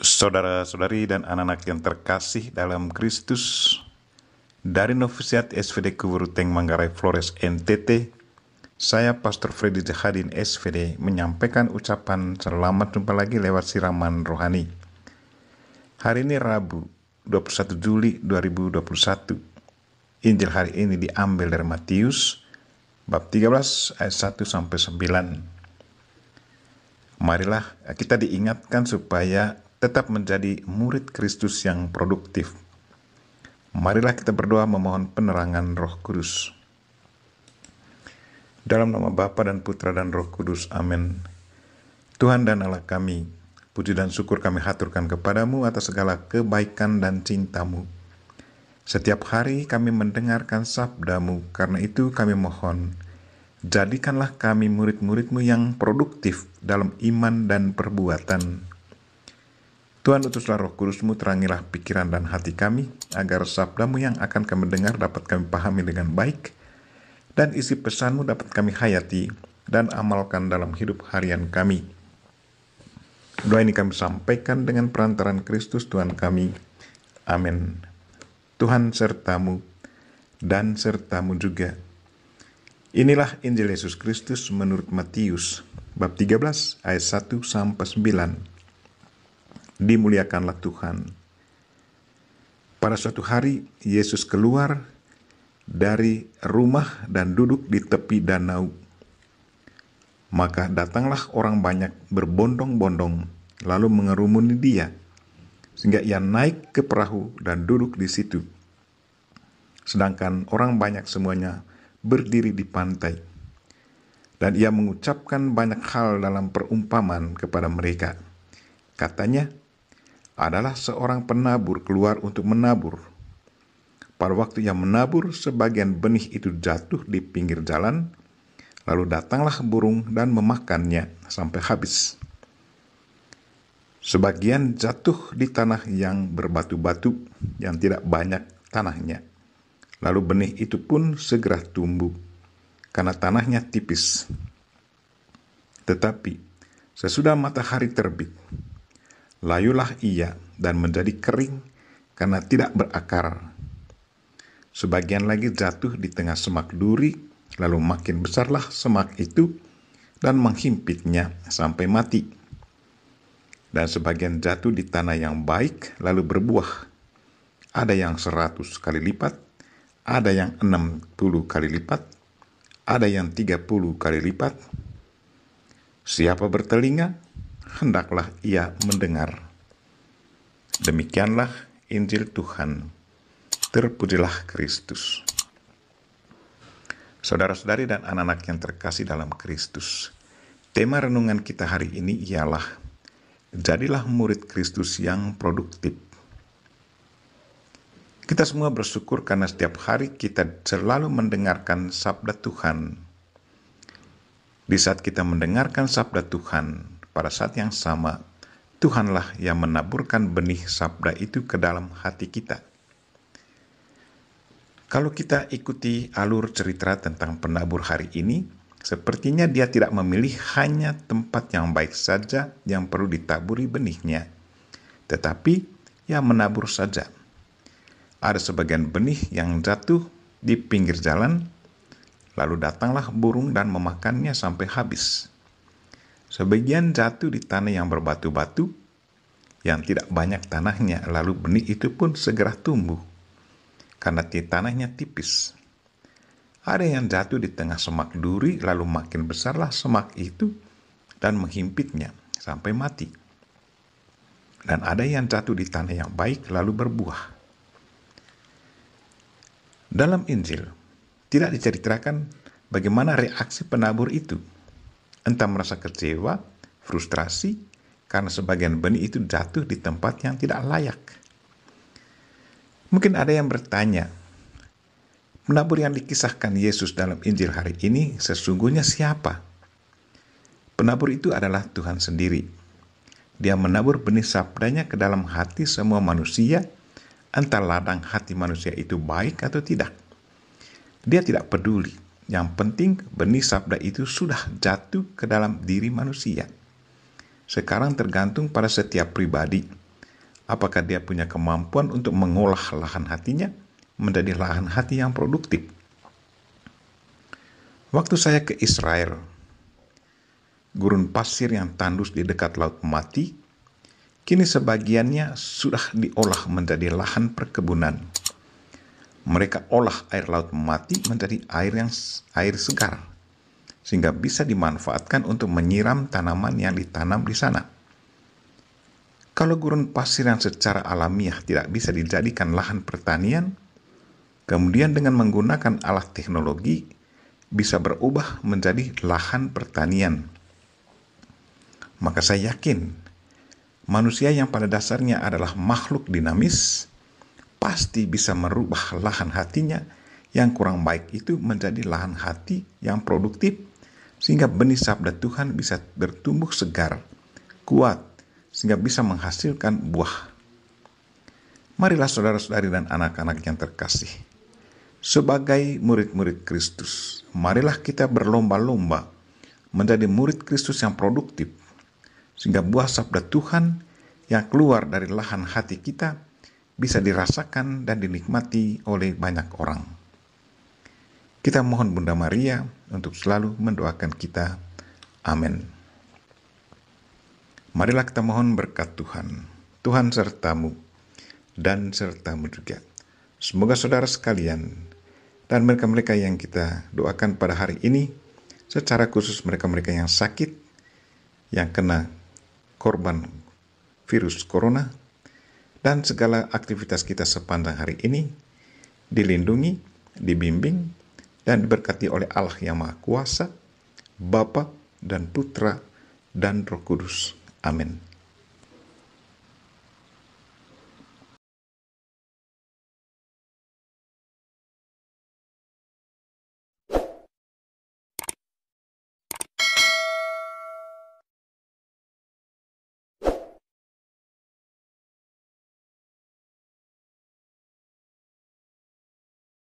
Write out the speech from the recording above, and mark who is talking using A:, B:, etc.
A: Saudara-saudari dan anak-anak yang terkasih dalam Kristus, dari Novisiat SVD Kuburuteng Manggarai Flores NTT, saya Pastor Freddy Jahadin SVD menyampaikan ucapan selamat jumpa lagi lewat siraman rohani. Hari ini Rabu, 21 Juli 2021. Injil hari ini diambil dari Matius bab 13 ayat 1 sampai 9. Marilah kita diingatkan supaya tetap menjadi murid Kristus yang produktif. Marilah kita berdoa memohon penerangan Roh Kudus. Dalam nama Bapa dan Putra dan Roh Kudus, amin. Tuhan dan Allah kami, puji dan syukur kami haturkan kepadamu atas segala kebaikan dan cintamu. Setiap hari kami mendengarkan sabdamu, karena itu kami mohon, jadikanlah kami murid-muridmu yang produktif dalam iman dan perbuatan Tuhan utuslah roh kudusmu, terangilah pikiran dan hati kami, agar sabdamu yang akan kami dengar dapat kami pahami dengan baik, dan isi pesanmu dapat kami hayati dan amalkan dalam hidup harian kami. Doa ini kami sampaikan dengan perantaran Kristus Tuhan kami. Amin. Tuhan sertamu dan sertamu juga. Inilah Injil Yesus Kristus menurut Matius bab 13 ayat 1 sampai 9 dimuliakanlah Tuhan. Pada suatu hari, Yesus keluar dari rumah dan duduk di tepi danau. Maka datanglah orang banyak berbondong-bondong, lalu mengerumuni dia, sehingga ia naik ke perahu dan duduk di situ. Sedangkan orang banyak semuanya berdiri di pantai. Dan ia mengucapkan banyak hal dalam perumpamaan kepada mereka. Katanya, adalah seorang penabur keluar untuk menabur. Pada waktu ia menabur, sebagian benih itu jatuh di pinggir jalan, lalu datanglah burung dan memakannya sampai habis. Sebagian jatuh di tanah yang berbatu-batu, yang tidak banyak tanahnya. Lalu benih itu pun segera tumbuh, karena tanahnya tipis. Tetapi, sesudah matahari terbit, layulah ia dan menjadi kering karena tidak berakar. Sebagian lagi jatuh di tengah semak duri, lalu makin besarlah semak itu dan menghimpitnya sampai mati. Dan sebagian jatuh di tanah yang baik, lalu berbuah. Ada yang seratus kali lipat, ada yang enam puluh kali lipat, ada yang tiga puluh kali lipat. Siapa bertelinga, hendaklah ia mendengar. Demikianlah Injil Tuhan. Terpujilah Kristus. Saudara-saudari dan anak-anak yang terkasih dalam Kristus, tema renungan kita hari ini ialah Jadilah murid Kristus yang produktif. Kita semua bersyukur karena setiap hari kita selalu mendengarkan sabda Tuhan. Di saat kita mendengarkan sabda Tuhan, pada saat yang sama, Tuhanlah yang menaburkan benih sabda itu ke dalam hati kita. Kalau kita ikuti alur cerita tentang penabur hari ini, sepertinya dia tidak memilih hanya tempat yang baik saja yang perlu ditaburi benihnya, tetapi ia menabur saja. Ada sebagian benih yang jatuh di pinggir jalan, lalu datanglah burung dan memakannya sampai habis. Sebagian jatuh di tanah yang berbatu-batu, yang tidak banyak tanahnya, lalu benih itu pun segera tumbuh, karena tanahnya tipis. Ada yang jatuh di tengah semak duri, lalu makin besarlah semak itu dan menghimpitnya sampai mati. Dan ada yang jatuh di tanah yang baik, lalu berbuah. Dalam Injil, tidak diceritakan bagaimana reaksi penabur itu Entah merasa kecewa, frustrasi, karena sebagian benih itu jatuh di tempat yang tidak layak. Mungkin ada yang bertanya, penabur yang dikisahkan Yesus dalam Injil hari ini sesungguhnya siapa? Penabur itu adalah Tuhan sendiri. Dia menabur benih sabdanya ke dalam hati semua manusia, entah ladang hati manusia itu baik atau tidak. Dia tidak peduli yang penting benih sabda itu sudah jatuh ke dalam diri manusia. Sekarang tergantung pada setiap pribadi. Apakah dia punya kemampuan untuk mengolah lahan hatinya menjadi lahan hati yang produktif. Waktu saya ke Israel, gurun pasir yang tandus di dekat Laut Mati, kini sebagiannya sudah diolah menjadi lahan perkebunan mereka olah air laut mati menjadi air yang air segar sehingga bisa dimanfaatkan untuk menyiram tanaman yang ditanam di sana. Kalau gurun pasir yang secara alamiah tidak bisa dijadikan lahan pertanian, kemudian dengan menggunakan alat teknologi bisa berubah menjadi lahan pertanian. Maka saya yakin manusia yang pada dasarnya adalah makhluk dinamis pasti bisa merubah lahan hatinya yang kurang baik itu menjadi lahan hati yang produktif sehingga benih sabda Tuhan bisa bertumbuh segar, kuat, sehingga bisa menghasilkan buah. Marilah saudara-saudari dan anak-anak yang terkasih. Sebagai murid-murid Kristus, marilah kita berlomba-lomba menjadi murid Kristus yang produktif, sehingga buah sabda Tuhan yang keluar dari lahan hati kita bisa dirasakan dan dinikmati oleh banyak orang. Kita mohon Bunda Maria untuk selalu mendoakan kita. Amin. Marilah kita mohon berkat Tuhan. Tuhan sertamu dan sertamu juga. Semoga saudara sekalian dan mereka-mereka yang kita doakan pada hari ini, secara khusus mereka-mereka yang sakit, yang kena korban virus corona, dan segala aktivitas kita sepanjang hari ini dilindungi, dibimbing, dan diberkati oleh Allah yang Maha Kuasa, Bapa dan Putra dan Roh Kudus. Amin.